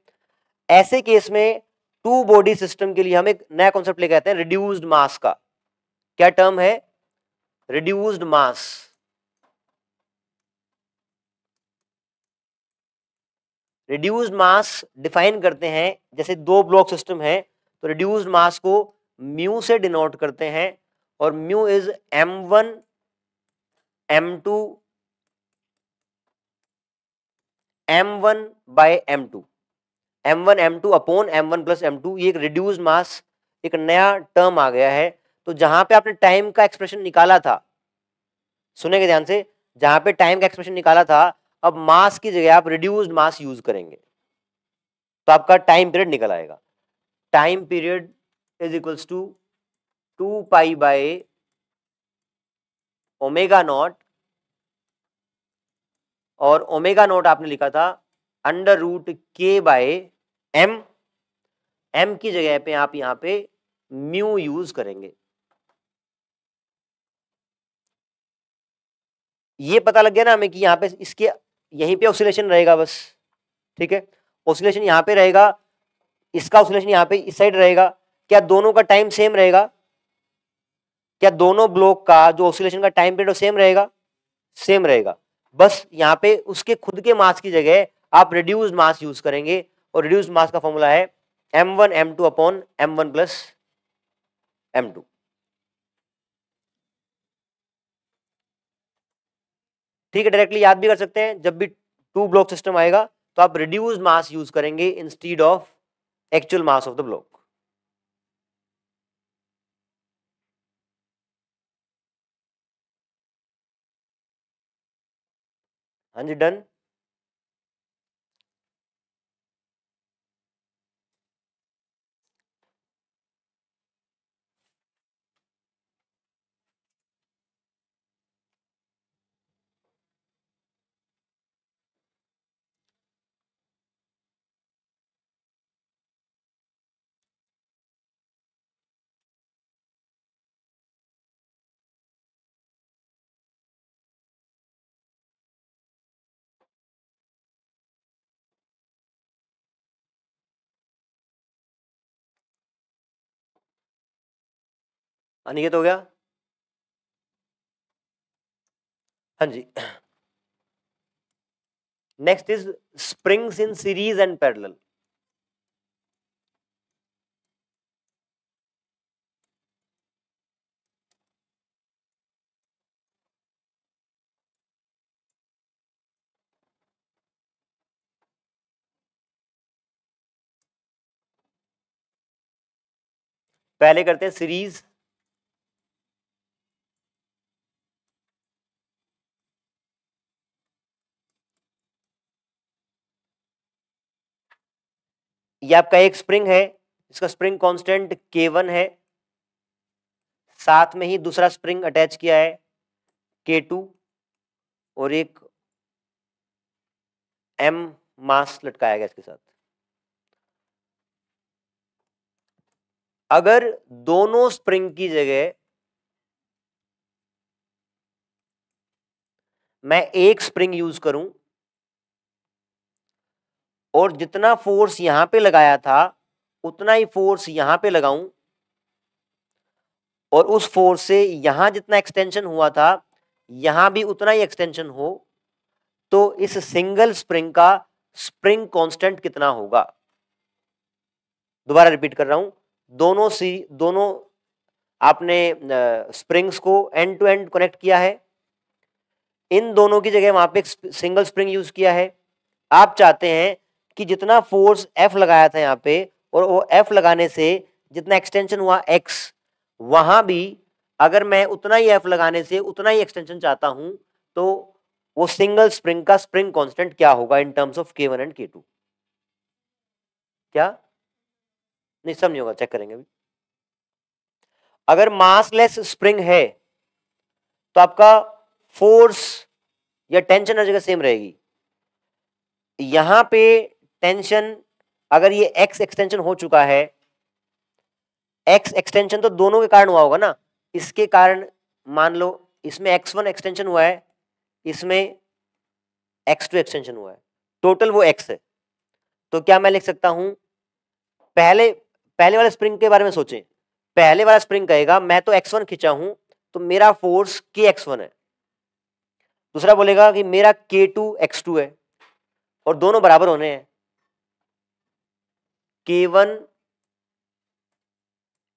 ऐसे केस में टू बॉडी सिस्टम के लिए हम एक नया कॉन्सेप्ट लेके आते हैं रिड्यूस्ड मास का क्या टर्म है reduced mass reduced mass define करते हैं जैसे दो ब्लॉक सिस्टम है तो रिड्यूस्ड मास को म्यू से डिनोट करते हैं और mu is m one m two m one by m two m one m two upon m one plus m two ये एक रिड्यूज मास एक नया टर्म आ गया है तो जहां पे आपने टाइम का एक्सप्रेशन निकाला था सुनेंगे ध्यान से जहां पे टाइम का एक्सप्रेशन निकाला था अब मास की जगह आप रिड्यूज मास यूज करेंगे तो आपका टाइम पीरियड निकल आएगा time period is equals to two pi by omega naught और ओमेगा नोट आपने लिखा था अंडर रूट के बाय एम एम की जगह पे आप यहां पे म्यू यूज करेंगे ये पता लग गया ना हमें कि यहां पे इसके यहीं पे ऑसिलेशन रहेगा बस ठीक है ऑसिलेशन यहां पे रहेगा इसका ऑसिलेशन यहां पे इस साइड रहेगा क्या दोनों का टाइम सेम रहेगा क्या दोनों ब्लॉक का जो ऑसिलेशन का टाइम पीरियड सेम रहेगा सेम रहेगा बस यहाँ पे उसके खुद के मास की जगह आप रिड्यूज मास यूज करेंगे और रिड्यूस मास का फॉर्मूला है m one m two upon m one plus m two ठीक है डायरेक्टली याद भी कर सकते हैं जब भी टू ब्लॉक सिस्टम आएगा तो आप रिड्यूस मास यूज करेंगे instead of actual mass of the block हाँ जी डन अनिकेत हो गया हाँ जी next is springs in series and parallel पहले करते हैं सीरीज ये आपका एक स्प्रिंग है इसका स्प्रिंग कांस्टेंट के वन है साथ में ही दूसरा स्प्रिंग अटैच किया है के टू और एक एम मास लटकाया गया इसके साथ अगर दोनों स्प्रिंग की जगह मैं एक स्प्रिंग यूज करूं और जितना फोर्स यहां पे लगाया था उतना ही फोर्स यहां पे लगाऊं और उस फोर्स से यहां जितना एक्सटेंशन हुआ था यहां भी उतना ही एक्सटेंशन हो तो इस सिंगल स्प्रिंग का स्प्रिंग कांस्टेंट कितना होगा दोबारा रिपीट कर रहा हूं दोनों सी दोनों आपने स्प्रिंग्स को एंड टू एंड कनेक्ट किया है इन दोनों की जगह वहां पे सिंगल स्प्रिंग यूज़ किया है आप चाहते हैं कि जितना फोर्स एफ लगाया था यहाँ पे और वो एफ लगाने से जितना एक्सटेंशन हुआ एक्स वहां भी अगर मैं उतना ही एफ लगाने से उतना ही एक्सटेंशन चाहता हूं तो वो सिंगल स्प्रिंग का स्प्रिंग कांस्टेंट क्या होगा in terms of k one and k two क्या नहीं समझ होगा चेक करेंगे भी। अगर मासलेस स्प्रिंग है तो आपका फोर्स या टेंशन हर जगह सेम रहेगी यहां पे टेंशन अगर ये एक्स एक्सटेंशन हो चुका है एक्स एक्सटेंशन तो दोनों के कारण हुआ होगा ना इसके कारण मान लो इसमें एक्स वन एक्सटेंशन हुआ है इसमें एक्स टू एक्सटेंशन हुआ है टोटल वो एक्स है तो क्या मैं लिख सकता हूं पहले पहले वाले स्प्रिंग के बारे में सोचें पहले वाला स्प्रिंग कहेगा मैं तो एक्स वन खींचा हूं तो मेरा फोर्स के एक्स वन है दूसरा बोलेगा कि मेरा के टू एक्स टू है और दोनों बराबर होने हैं k one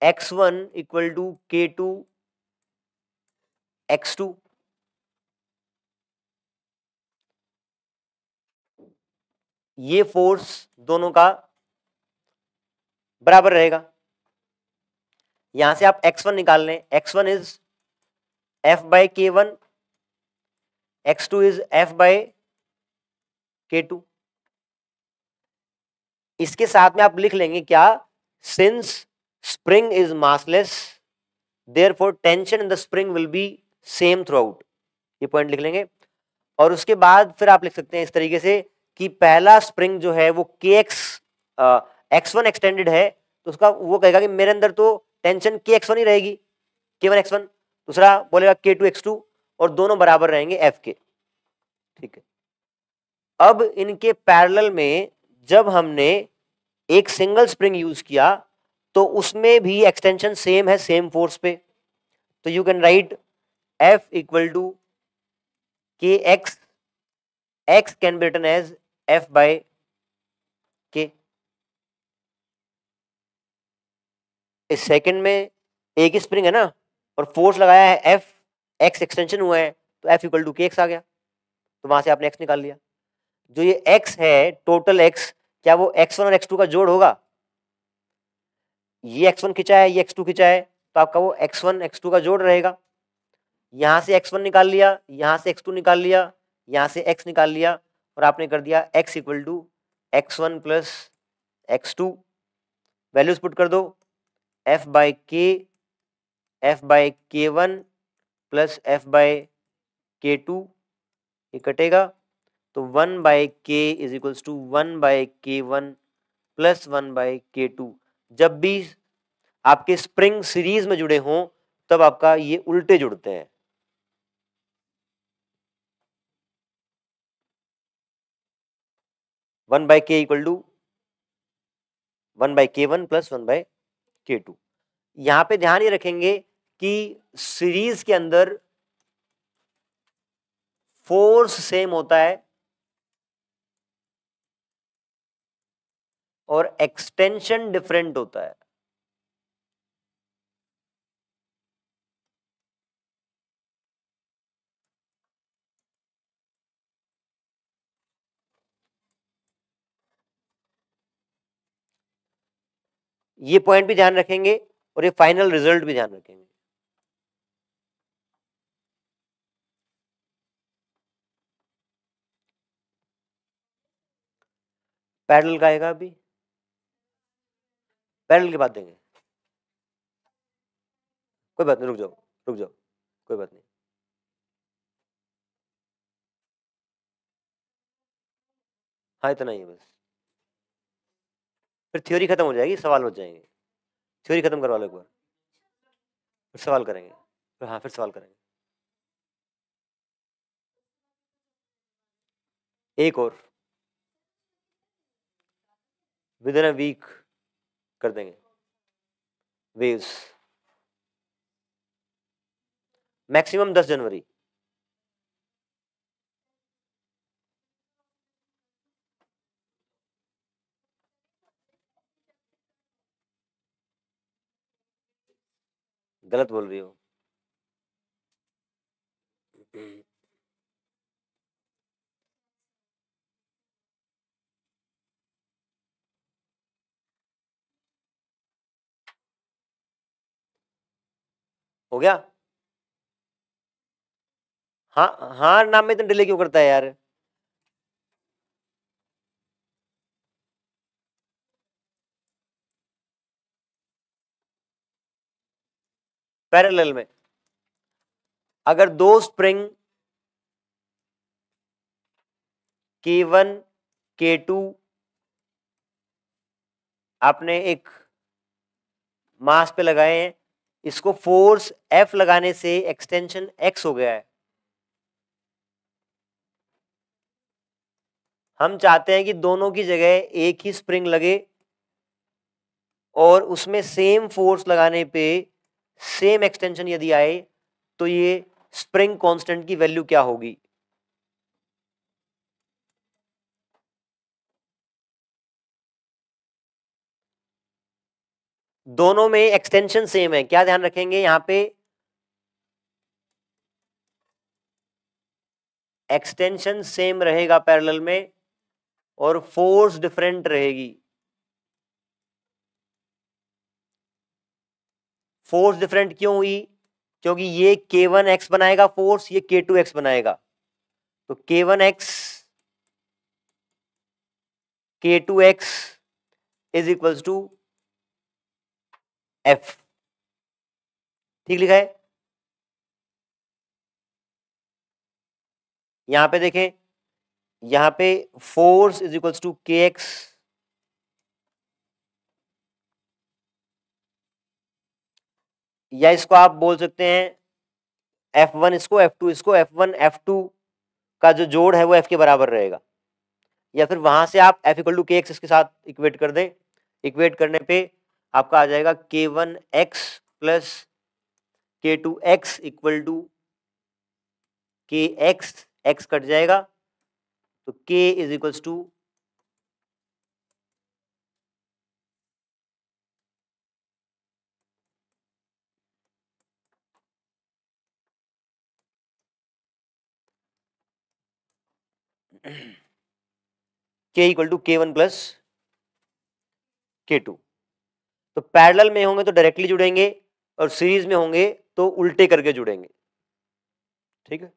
x one equal to k two x two ये फोर्स दोनों का बराबर रहेगा यहां से आप x1 निकाल लें x1 is F by k one x two is F by k two इसके साथ में आप लिख लेंगे क्या since spring is massless therefore tension in the spring will be same throughout ये पॉइंट लिख लेंगे और उसके बाद फिर आप लिख सकते हैं इस तरीके से कि पहला स्प्रिंग जो है वो के एक्स एक्स वन एक्सटेंडेड है तो उसका वो कहेगा कि मेरे अंदर तो टेंशन के एक्स वन ही रहेगी के वन एक्स वन दूसरा बोलेगा के टू एक्स टू और दोनों बराबर रहेंगे एफ के ठीक है अब इनके पैरेलल में जब हमने एक सिंगल स्प्रिंग यूज़ किया तो उसमें भी एक्सटेंशन सेम है सेम फोर्स पे तो you can write F equal to k x x can be written as F by k इस सेकंड में एक ही स्प्रिंग है ना और फोर्स लगाया है एफ एक्स एक्सटेंशन हुआ है तो F equal to k x आ गया तो वहां से आपने एक्स निकाल लिया जो ये एक्स है टोटल एक्स क्या वो एक्स वन और एक्स टू का जोड़ होगा ये एक्स वन खिंचा है ये एक्स टू खिंचा है तो आपका वो एक्स वन एक्स टू का जोड़ रहेगा यहाँ से एक्स वन निकाल लिया यहाँ से एक्स टू निकाल लिया यहाँ से एक्स निकाल लिया और आपने कर दिया x equal to x one plus x two values put कर दो F by k F by k one plus F by k two ये कटेगा तो one by k is equals to one by k one plus one by k two जब भी आपके spring series में जुड़े हों तब आपका ये उल्टे जुड़ते हैं one by k equal to one by k one plus one by k two यहां पर ध्यान ये रखेंगे कि सीरीज के अंदर फोर्स सेम होता है और एक्सटेंशन डिफरेंट होता है ये पॉइंट भी ध्यान रखेंगे और ये फाइनल रिजल्ट भी ध्यान रखेंगे पैडल का आएगा अभी पैनल के बाद देंगे कोई बात नहीं रुक जाओ रुक जाओ कोई बात नहीं हाँ इतना ही है बस फिर थ्योरी खत्म हो जाएगी सवाल बच जाएंगे थ्योरी खत्म करवा लो एक बार फिर सवाल करेंगे फिर हाँ फिर सवाल करेंगे एक और विद इन अ वीक कर देंगे वेव्स मैक्सिमम 10 जनवरी गलत बोल रही हो हो गया हाँ हाँ नाम में इतना डिले क्यों करता है यार पैरेलल में अगर दो स्प्रिंग के वन के टू आपने एक मास पे लगाए हैं इसको फोर्स एफ लगाने से एक्सटेंशन एक्स हो गया है हम चाहते हैं कि दोनों की जगह एक ही स्प्रिंग लगे और उसमें सेम फोर्स लगाने पे सेम एक्सटेंशन यदि आए तो ये स्प्रिंग कांस्टेंट की वैल्यू क्या होगी दोनों में एक्सटेंशन सेम है क्या ध्यान रखेंगे यहां पे एक्सटेंशन सेम रहेगा पैरेलल में और फोर्स डिफरेंट रहेगी फोर्स डिफरेंट क्यों हुई क्योंकि ये के वन एक्स बनाएगा फोर्स ये के टू एक्स बनाएगा तो k one x k two x is equals to F ठीक लिखा है यहां पे देखें यहां पे force is equals to k x या इसको आप बोल सकते हैं एफ वन इसको एफ टू इसको एफ वन एफ टू का जो जोड़ है वो एफ के बराबर रहेगा या फिर वहां से आप F equal to k x इसके साथ इक्वेट कर दें इक्वेट करने पे आपका आ जाएगा k one x plus k two x equal to k x x cut जाएगा तो k is equals to k equal to k one plus k two तो पैरेलल में होंगे तो डायरेक्टली जुड़ेंगे और सीरीज में होंगे तो उल्टे करके जुड़ेंगे ठीक है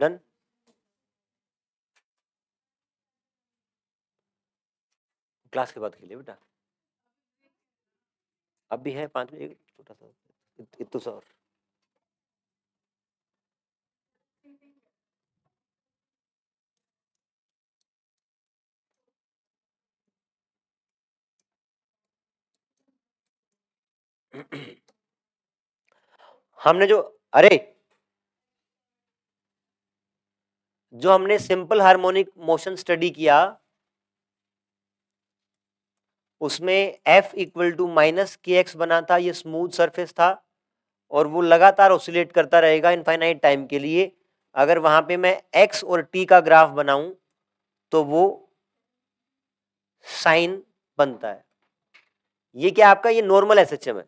डन क्लास के बाद खेलिए बेटा अब भी है पांच मिनट एक छोटा सा सा और <clears throat> हमने जो अरे जो हमने सिंपल हार्मोनिक मोशन स्टडी किया उसमें f इक्वल टू माइनस के एक्स बना था ये स्मूथ सरफेस था और वो लगातार ओसिलेट करता रहेगा इनफाइनाइट टाइम के लिए अगर वहां पे मैं x और t का ग्राफ बनाऊं तो वो साइन बनता है ये क्या आपका ये नॉर्मल एस एच एम है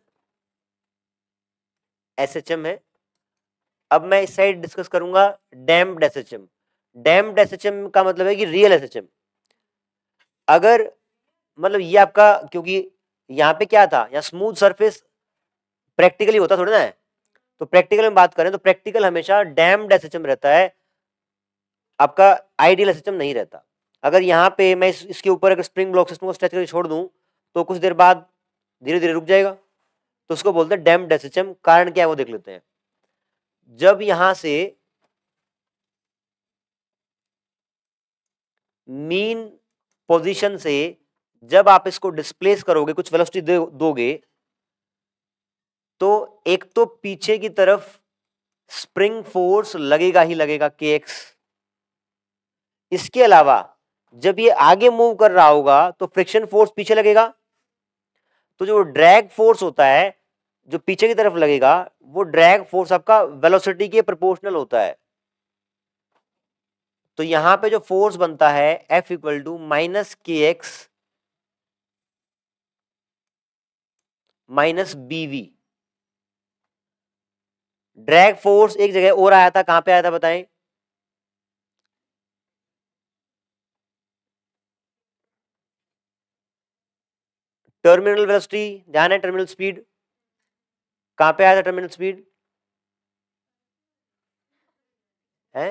एस एच एम है अब मैं इस साइड डिस्कस करूंगा damped S H M damped S का मतलब है कि रियल एस अगर मतलब ये आपका क्योंकि यहाँ पे क्या था यहाँ स्मूथ सरफेस प्रैक्टिकली होता थोड़ा ना है तो प्रैक्टिकल में बात करें तो प्रैक्टिकल हमेशा डैम्ड एस रहता है आपका आइडियल एस नहीं रहता अगर यहाँ पे मैं इस, इसके ऊपर अगर स्प्रिंग ब्लॉक सिस्टम को स्ट्रेच करके छोड़ दूँ तो कुछ देर बाद धीरे धीरे रुक जाएगा तो उसको बोलते हैं डैम्ड एस कारण क्या है वो देख लेते हैं जब यहाँ से मीन पोजीशन से जब आप इसको डिस्प्लेस करोगे कुछ वेलोसिटी दोगे तो एक तो पीछे की तरफ स्प्रिंग फोर्स लगेगा ही लगेगा के एक्स इसके अलावा जब ये आगे मूव कर रहा होगा तो फ्रिक्शन फोर्स पीछे लगेगा तो जो ड्रैग फोर्स होता है जो पीछे की तरफ लगेगा वो ड्रैग फोर्स आपका वेलोसिटी के प्रोपोर्शनल होता है तो यहां पे जो फोर्स बनता है एफ इक्वल टू माइनस के x minus b v drag force एक जगह और आया था कहां पे आया था बताएं टर्मिनल वेलोसिटी ध्यान है टर्मिनल स्पीड कहां पे आया था टर्मिनल स्पीड है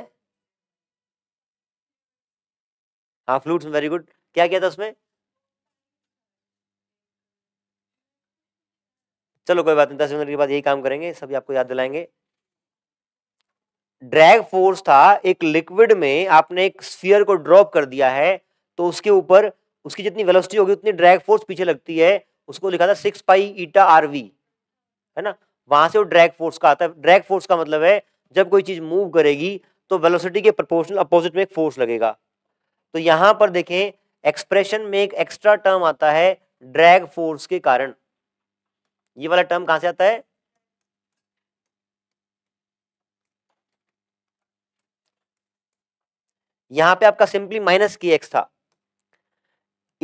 हाँ फ्लूट वेरी गुड क्या किया था उसमें चलो कोई बात नहीं दस मिनट के बाद यही काम करेंगे सभी आपको याद दिलाएंगे ड्रैग फोर्स था एक लिक्विड में आपने एक स्फीयर को ड्रॉप कर दिया है तो उसके ऊपर उसकी जितनी वेलोसिटी होगी उतनी ड्रैग फोर्स पीछे लगती है उसको लिखा था six pi eta R V है ना वहां से वो ड्रैग फोर्स का आता है ड्रैग फोर्स का मतलब है जब कोई चीज मूव करेगी तो वेलोसिटी के प्रपोर्शनल अपोजिट में एक फोर्स लगेगा तो यहां पर देखें एक्सप्रेशन में एक एक्स्ट्रा टर्म आता है ड्रैग फोर्स के कारण ये वाला टर्म कहां से आता है यहां पे आपका सिंपली माइनस की एक्स था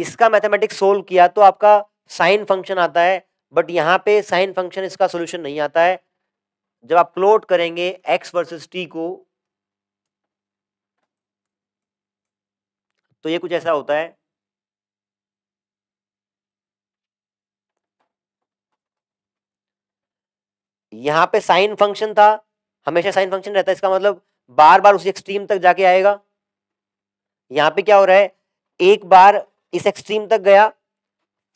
इसका मैथमेटिक्स सोल्व किया तो आपका साइन फंक्शन आता है बट यहां पे साइन फंक्शन इसका सोल्यूशन नहीं आता है जब आप प्लॉट करेंगे एक्स वर्सेस टी को तो ये कुछ ऐसा होता है यहां पे साइन फंक्शन था हमेशा साइन फंक्शन रहता है इसका मतलब बार बार उसी एक्सट्रीम तक जाके आएगा यहां पे क्या हो रहा है एक बार इस एक्सट्रीम तक गया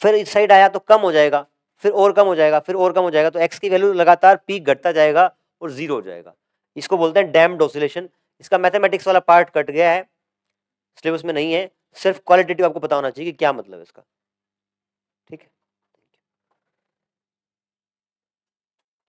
फिर इस साइड आया तो कम हो जाएगा फिर और कम हो जाएगा फिर और कम हो जाएगा तो एक्स की वैल्यू लगातार पीक घटता जाएगा और जीरो हो जाएगा इसको बोलते हैं डैम डोसिलेशन इसका मैथमेटिक्स वाला पार्ट कट गया है सिलेबस में नहीं है सिर्फ क्वालिटेटिव आपको पता होना चाहिए कि क्या मतलब है इसका ठीक है